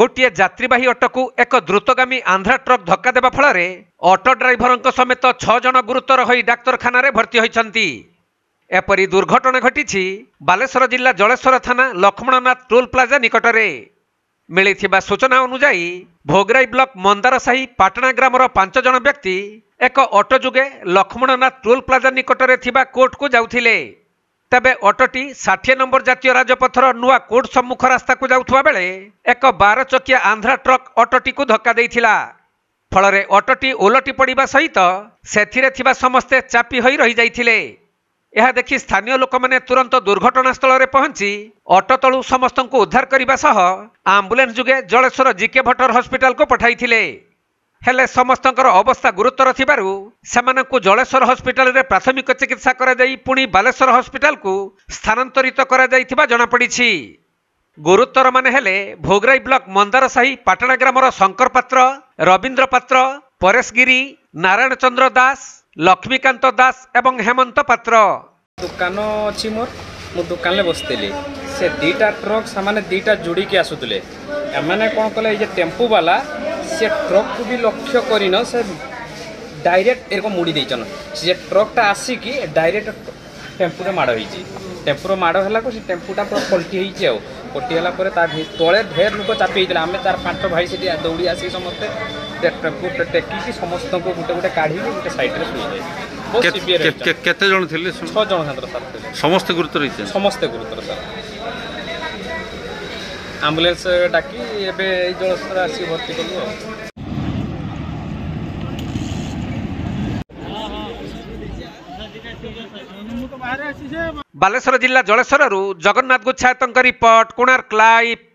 ଗୋଟିଏ ଯାତ୍ରୀବାହୀ ଅଟୋକୁ ଏକ ଦ୍ରୁତଗାମୀ ଆନ୍ଧ୍ରା ଟ୍ରକ୍ ଧକ୍କା ଦେବା ଫଳରେ ଅଟୋ ଡ୍ରାଇଭରଙ୍କ ସମେତ ଛଅ ଜଣ ଗୁରୁତର ହୋଇ ଡାକ୍ତରଖାନାରେ ଭର୍ତ୍ତି ହୋଇଛନ୍ତି ଏପରି ଦୁର୍ଘଟଣା ଘଟିଛି ବାଲେଶ୍ୱର ଜିଲ୍ଲା ଜଳେଶ୍ୱର ଥାନା ଲକ୍ଷ୍ମଣନାଥ ଟୋଲ୍ ପ୍ଲାଜା ନିକଟରେ ମିଳିଥିବା ସୂଚନା ଅନୁଯାୟୀ ଭୋଗରାଇ ବ୍ଲକ ମନ୍ଦାରସାହି ପାଟଣା ଗ୍ରାମର ପାଞ୍ଚ ଜଣ ବ୍ୟକ୍ତି ଏକ ଅଟୋ ଯୋଗେ ଲକ୍ଷ୍ମଣନାଥ ଟୋଲ୍ ପ୍ଲାଜା ନିକଟରେ ଥିବା କୋର୍ଟକୁ ଯାଉଥିଲେ ତେବେ ଅଟୋଟି ଷାଠିଏ ନମ୍ବର ଜାତୀୟ ରାଜପଥର ନୂଆ କୋର୍ଟ ସମ୍ମୁଖ ରାସ୍ତାକୁ ଯାଉଥିବା ବେଳେ ଏକ ବାର ଚକିଆ ଆନ୍ଧ୍ରା ଟ୍ରକ୍ ଅଟୋଟିକୁ ଧକ୍କା ଦେଇଥିଲା ଫଳରେ ଅଟୋଟି ଓଲଟି ପଡ଼ିବା ସହିତ ସେଥିରେ ଥିବା ସମସ୍ତେ ଚାପି ହୋଇ ରହିଯାଇଥିଲେ ଏହା ଦେଖି ସ୍ଥାନୀୟ ଲୋକମାନେ ତୁରନ୍ତ ଦୁର୍ଘଟଣାସ୍ଥଳରେ ପହଞ୍ଚି ଅଟୋ ତଳୁ ସମସ୍ତଙ୍କୁ ଉଦ୍ଧାର କରିବା ସହ ଆମ୍ବୁଲାନ୍ସ ଯୋଗେ ଜଳେଶ୍ୱର ଜିକେ ଭଟ୍ଟର ହସ୍ପିଟାଲକୁ ପଠାଇଥିଲେ ହେଲେ ସମସ୍ତଙ୍କର ଅବସ୍ଥା ଗୁରୁତର ଥିବାରୁ ସେମାନଙ୍କୁ ଜଳେଶ୍ୱର ହସ୍ପିଟାଲରେ ପ୍ରାଥମିକ ଚିକିତ୍ସା କରାଯାଇ ପୁଣି ବାଲେଶ୍ୱର ହସ୍ପିଟାଲକୁ ସ୍ଥାନାନ୍ତରିତ କରାଯାଇଥିବା ଜଣାପଡ଼ିଛି ଗୁରୁତରମାନେ ହେଲେ ଭୋଗରାଇ ବ୍ଲକ ମନ୍ଦାର ସାହି ପାଟଣା ଗ୍ରାମର ଶଙ୍କର ପାତ୍ର ରବୀନ୍ଦ୍ର ପାତ୍ର ପରେଶ ଗିରି ନାରାୟଣ ଚନ୍ଦ୍ର ଦାସ ଲକ୍ଷ୍ମୀକାନ୍ତ ଦାସ ଏବଂ ହେମନ୍ତ ପାତ୍ର ଦୋକାନ ଅଛି ମୋର ମୁଁ ଦୋକାନରେ ବସିଥିଲି ସେ ଦୁଇଟା ଟ୍ରକ୍ ସେମାନେ ଦୁଇଟା ଯୋଡ଼ିକି ଆସୁଥିଲେ ଏମାନେ କ'ଣ କଲେ ଏଇ ଯେ ଟେମ୍ପୁବାଲା সে ট্রক বি লক্ষ্য করি না সে ডাইরেক্ট এরকম মুড়ি দিয়েছেন সে ট্রকটা আসিকি ডাইরেক্ট টেম্পুরে মাড় হয়েছে টেম্পুর মাড় হল সে টেম্পুটা পুরো পল্টি হয়েছে আও পল্টি হল পরে তার তলে ঢের লোক চাপি হয়েছিল আমি তার পাঁচ ভাই সেটি দৌড়ি আসি সমস্তে টেম্পু টেকিকি সমস্ত গোটে গোটে কাঢ়ি গোটে সাইডে শুয়ে যায় কত জন ছিল ছ জন ছাত্র সমস্ত গুরুত্ব রয়েছে সমস্ত গুরুত্ব স্যার ଆମ୍ବୁଲାନ୍ସ ଡାକି ଏବେ ଏଇ ଜଳସ୍ତର ଆସିକି ଭର୍ତ୍ତି କଲୁ ଆଉ ବାଲେଶ୍ୱର ଜିଲ୍ଲା ଜଳେଶ୍ୱରରୁ ଜଗନ୍ନାଥ ଗୁଚ୍ଛାୟତଙ୍କ ରିପୋର୍ଟ କୋଣାର୍କ ଲାଇଭ୍